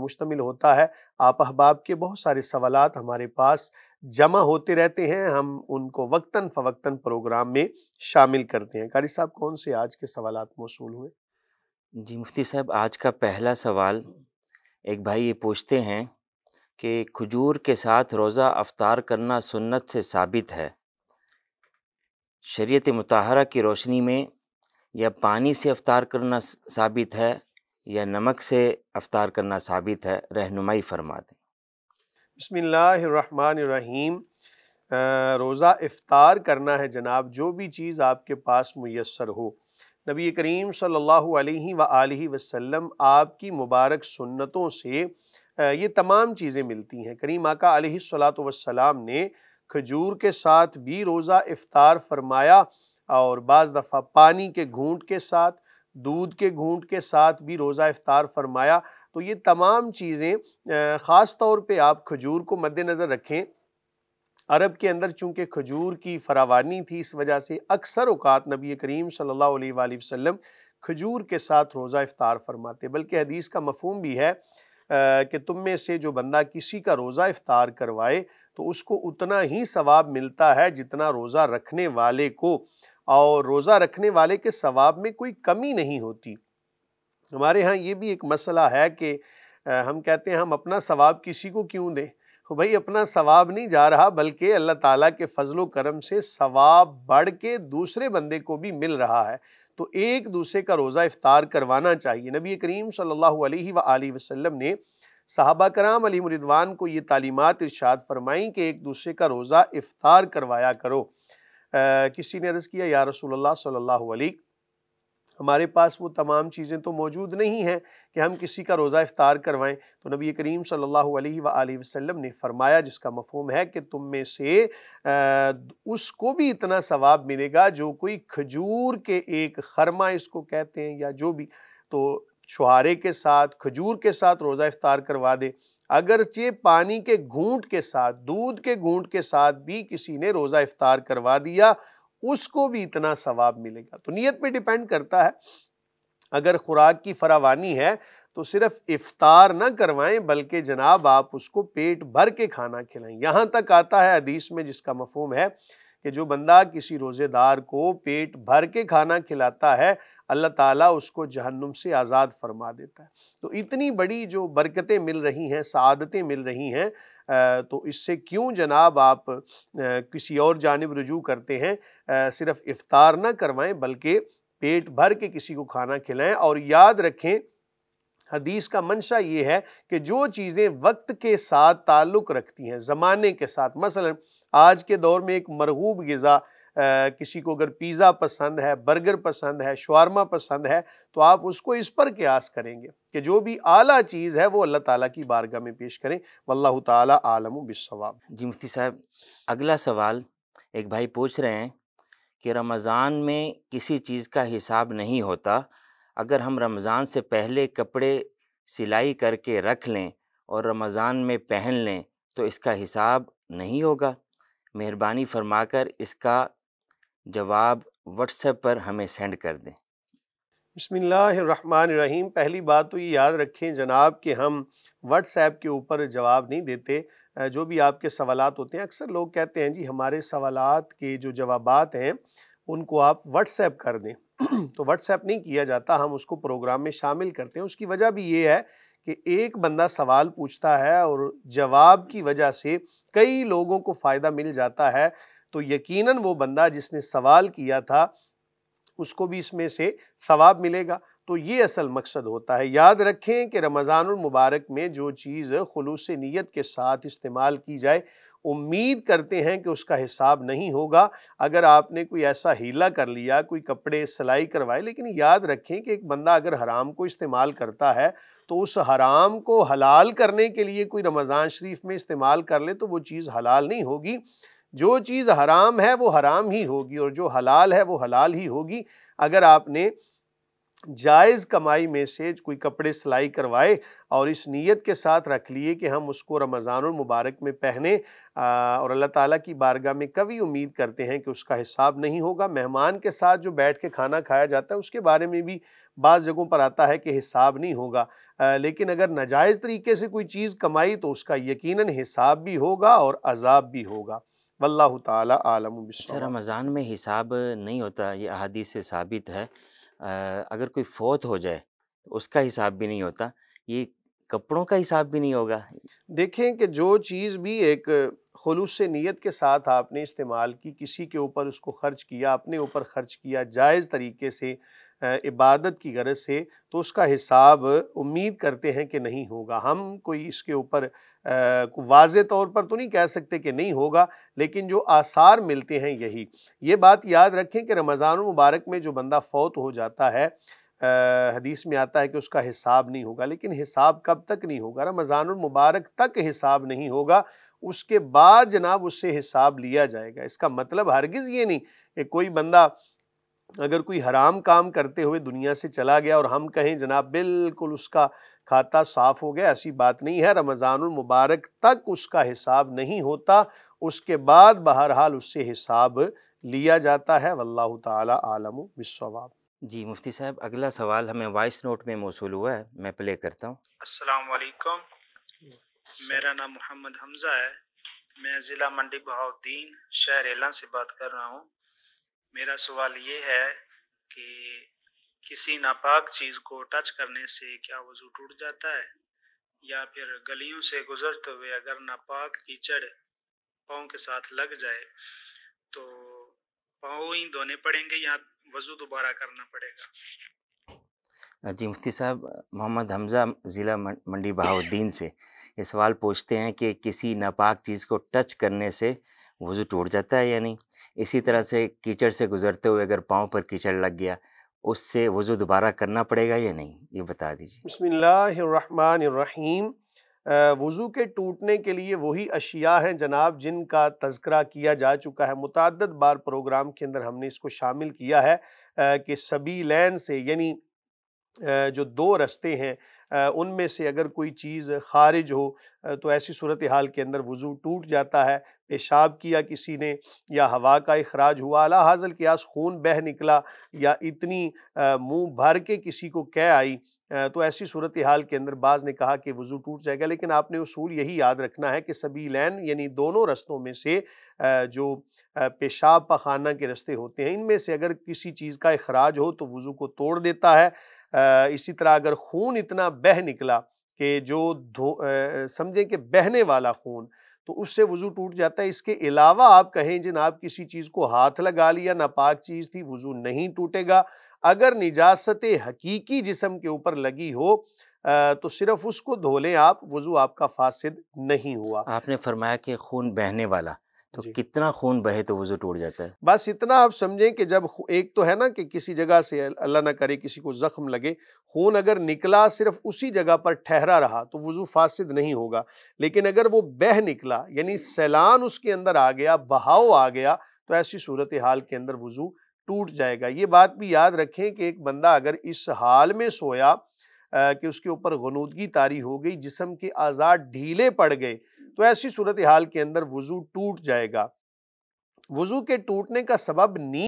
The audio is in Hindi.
मुश्तमिल होता है आप अहबाब के बहुत सारे सवाल हमारे पास जमा होते रहते हैं हम उनको वक्ता फ़वक्ता प्रोग्राम में शामिल करते हैं कारी साहब कौन से आज के सवाल मौसू हुए जी मुफ्ती साहब आज का पहला सवाल एक भाई ये पूछते हैं कि खजूर के साथ रोज़ा अफ्तार करना सुन्नत से साबित है शरीत मतहरा की रोशनी में या पानी से अफ्तार करना साबित है या नमक से अफ्तार करना साबित है रहनुमाई फरमा दें बसमीम रोज़ा इफ़ार करना है जनाब जो भी चीज़ आपके पास मैसर हो नबी करीम सल्लल्लाहु अलैहि सल्ला वसल्लम आपकी मुबारक सुन्नतों से ये तमाम चीज़ें मिलती हैं करीम आका सलाम ने खजूर के साथ भी रोज़ा इफ्तार फरमाया और बज़ दफ़ा पानी के घूंट के साथ दूध के घूंट के साथ भी रोज़ा इफ्तार फरमाया तो ये तमाम चीज़ें ख़ास तौर पे आप खजूर को मद्देनज़र रखें अरब के अंदर चूँकि खजूर की फरावानी थी इस वजह से अक्सर अवकात नबी करीम सल्लल्लाहु अलैहि वसल्लम खजूर के साथ रोज़ा इफ्तार फरमाते बल्कि हदीस का मफहम भी है कि तुम में से जो बंदा किसी का रोज़ा इफ्तार करवाए तो उसको उतना ही सवाब मिलता है जितना रोज़ा रखने वाले को और रोज़ा रखने वाले के सवाब में कोई कमी नहीं होती हमारे यहाँ ये भी एक मसला है कि हम कहते हैं हम अपना सवाब किसी को क्यों दें तो भाई अपना सवाब नहीं जा रहा बल्कि अल्लाह ताला के फजलो करम से सवाब बढ़ के दूसरे बंदे को भी मिल रहा है तो एक दूसरे का रोज़ा इफ्तार करवाना चाहिए नबी करीम सल्ला वसम ने साहबा कराम अली मुरिदवान को ये तालीमत इर्शाद फरमाई कि एक दूसरे का रोज़ा इफ्तार करवाया करो किसी ने अर्ज़ किया या रसूल सल्लल्लाहु अलैहि हमारे पास वो तमाम चीज़ें तो मौजूद नहीं हैं कि हम किसी का रोज़ा इफ़ार करवाएं तो नबी करीम सल्लल्लाहु अलैहि व वसल्लम ने फ़रमाया जिसका मफहम है कि तुम में से उसको भी इतना सवाब मिलेगा जो कोई खजूर के एक खरमा इसको कहते हैं या जो भी तो छुहारे के साथ खजूर के साथ रोज़ा इफ़ार करवा दे अगरचे पानी के घूंट के साथ दूध के घूंट के साथ भी किसी ने रोज़ा इफ्तार करवा दिया उसको भी इतना सवाब मिलेगा तो नीयत पे डिपेंड करता है अगर खुराक की फरावानी है तो सिर्फ इफ्तार ना करवाएं बल्कि जनाब आप उसको पेट भर के खाना खिलाएं यहाँ तक आता है हदीस में जिसका मफहम है कि जो बंदा किसी रोज़ेदार को पेट भर के खाना खिलाता है अल्लाह ताला उसको जहन्नुम से आज़ाद फरमा देता है तो इतनी बड़ी जो बरकतें मिल रही हैं सदतें मिल रही हैं तो इससे क्यों जनाब आप किसी और जानब रजू करते हैं सिर्फ़ इफ़ार ना करवाएं बल्कि पेट भर के किसी को खाना खिलाएं और याद रखें हदीस का मंशा ये है कि जो चीज़ें वक्त के साथ ताल्लुक़ रखती हैं ज़माने के साथ मसलन आज के दौर में एक मरगूब गज़ा किसी को अगर पिज़्ज़ा पसंद है बर्गर पसंद है शवारमा पसंद है तो आप उसको इस पर क्यास करेंगे कि जो भी आला चीज़ है वो अल्लाह ताला की बारगाह में पेश करें वल्ला ताला आलम बिसवाब जी मुफ्ती साहब अगला सवाल एक भाई पूछ रहे हैं कि रमज़ान में किसी चीज़ का हिसाब नहीं होता अगर हम रमज़ान से पहले कपड़े सिलाई करके रख लें और रमज़ान में पहन लें तो इसका हिसाब नहीं होगा मेहरबानी फरमाकर इसका जवाब व्हाट्सएप पर हमें सेंड कर दें रहीम पहली बात तो ये याद रखें जनाब कि हम व्हाट्सएप के ऊपर जवाब नहीं देते जो भी आपके सवाल होते हैं अक्सर लोग कहते हैं जी हमारे सवाल के जो जवाब हैं उनको आप व्हाट्सएप कर दें तो व्हाट्सएप नहीं किया जाता हम उसको प्रोग्राम में शामिल करते हैं उसकी वजह भी ये है कि एक बंदा सवाल पूछता है और जवाब की वजह से कई लोगों को फ़ायदा मिल जाता है तो यकीनन वो बंदा जिसने सवाल किया था उसको भी इसमें से सवाब मिलेगा तो ये असल मकसद होता है याद रखें कि मुबारक में जो चीज़ खलूस नीयत के साथ इस्तेमाल की जाए उम्मीद करते हैं कि उसका हिसाब नहीं होगा अगर आपने कोई ऐसा हीला कर लिया कोई कपड़े सिलाई करवाए लेकिन याद रखें कि एक बंदा अगर हराम को इस्तेमाल करता है तो उस हराम को हलाल करने के लिए कोई रमज़ान शरीफ में इस्तेमाल कर ले तो वो चीज़ हलाल नहीं होगी जो चीज़ हराम है वो हराम ही होगी और जो हलाल है वो हलाल ही होगी अगर आपने जायज़ कमाई में से कोई कपड़े सिलाई करवाए और इस नीयत के साथ रख लिए कि हम उसको रमज़ान मुबारक में पहने और अल्लाह ताला की बारगाह में कभी उम्मीद करते हैं कि उसका हिसाब नहीं होगा मेहमान के साथ जो बैठ के खाना खाया जाता है उसके बारे में भी बाज़ जगहों पर आता है कि हिसाब नहीं होगा लेकिन अगर नाजायज़ तरीके से कोई चीज़ कमाई तो उसका यकीन हिसाब भी होगा और अजाब भी होगा ताला आलम अच्छा रमज़ान में हिसाब नहीं होता ये अहदी से साबित है अगर कोई फौत हो जाए तो उसका हिसाब भी नहीं होता ये कपड़ों का हिसाब भी नहीं होगा देखें कि जो चीज़ भी एक खलूस नीयत के साथ आपने इस्तेमाल की किसी के ऊपर उसको खर्च किया अपने ऊपर खर्च किया जायज़ तरीके से इबादत की गरज से तो उसका हिसाब उम्मीद करते हैं कि नहीं होगा हम कोई इसके ऊपर वाज तौर पर तो नहीं कह सकते कि नहीं होगा लेकिन जो आसार मिलते हैं यही ये बात याद रखें कि रमज़ान मुबारक में जो बंदा फौत हो जाता है हदीस में आता है कि उसका हिसाब नहीं होगा लेकिन हिसाब कब तक नहीं होगा रमज़ान मुबारक तक हिसाब नहीं होगा उसके बाद जनाब उससे हिसाब लिया जाएगा इसका मतलब हरगिज़ ये नहीं कि कोई बंदा अगर कोई हराम काम करते हुए दुनिया से चला गया और हम कहें जनाब बिल्कुल उसका खाता साफ हो गया ऐसी बात नहीं है रमज़ान मुबारक तक उसका हिसाब नहीं होता उसके बाद बहरहाल उससे हिसाब लिया जाता है वल्ला ताली आलम जी मुफ्ती साहब अगला सवाल हमें वॉइस नोट में मौसू हुआ है मैं प्ले करता हूँ असलकम मेरा नाम मोहम्मद हमजा है मैं ज़िला मंडी बहाउद्दीन शहर एला से बात कर रहा हूँ मेरा सवाल ये है कि किसी नापाक चीज़ को टच करने से क्या वजू टूट जाता है या फिर गलियों से गुजरते हुए अगर नापाक कीचड़ पाओ के साथ लग जाए तो पाओ ही धोने पड़ेंगे या वजू दोबारा करना पड़ेगा जी मुफ्ती साहब मोहम्मद हमज़ा ज़िला मंडी बहाउद्दीन से ये सवाल पूछते हैं कि किसी नापाक चीज़ को टच करने से वज़ू टूट जाता है या नहीं इसी तरह से कीचड़ से गुजरते हुए अगर पाँव पर कीचड़ लग गया उससे वजू दोबारा करना पड़ेगा या नहीं ये बता दीजिए बसमीम वज़ू के टूटने के लिए वही अशिया हैं जनाब जिनका तस्करा किया जा चुका है मुतद बार प्रोग्राम के अंदर हमने इसको शामिल किया है कि सभी लैन से यानी जो दो रस्ते हैं उनमें से अगर कोई चीज़ खारिज हो तो ऐसी सूरत हाल के अंदर वज़ू टूट जाता है पेशाब किया किसी ने या हवा का अखराज हुआ अला हाजल क्यास खून बह निकला या इतनी मुंह भर के किसी को कह आई तो ऐसी सूरत हाल के अंदर बाज़ ने कहा कि वज़ू टूट जाएगा लेकिन आपने उसूल यही याद रखना है कि सभी लैन यानी दोनों रस्तों में से जो पेशाब पखाना के रस्ते होते हैं इनमें से अगर किसी चीज़ का अखराज हो तो वज़ू को तोड़ देता है इसी तरह अगर खून इतना बह निकला कि जो धो समझें कि बहने वाला खून तो उससे वज़ू टूट जाता है इसके अलावा आप कहें जनाब किसी चीज़ को हाथ लगा लिया नापाक चीज़ थी वज़ू नहीं टूटेगा अगर निजास्त हकीकी जिसम के ऊपर लगी हो तो सिर्फ उसको धो लें आप वज़ू आपका फासिद नहीं हुआ आपने फरमाया कि खून बहने वाला तो कितना खून बहे तो वजू टूट जाता है बस इतना आप समझें कि जब एक तो है ना कि किसी जगह से अल्लाह ना करे किसी को ज़ख्म लगे खून अगर निकला सिर्फ उसी जगह पर ठहरा रहा तो वज़ू फासिद नहीं होगा लेकिन अगर वो बह निकला यानी सैलान उसके अंदर आ गया बहाव आ गया तो ऐसी सूरत हाल के अंदर वज़ू टूट जाएगा ये बात भी याद रखें कि एक बंदा अगर इस हाल में सोया कि उसके ऊपर गनूदगी तारी हो गई जिसम के आज़ाद ढीले पड़ गए तो ऐसी सूरत हाल के अंदर वज़ू टूट जाएगा वज़ू के टूटने का सबब नींद